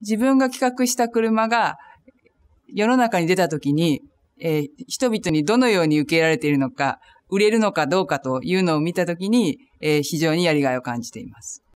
自分が企画した車が世の中に出た時に、えー、人々にどのように受け入れられているのか、売れるのかどうかというのを見た時に、えー、非常にやりがいを感じています。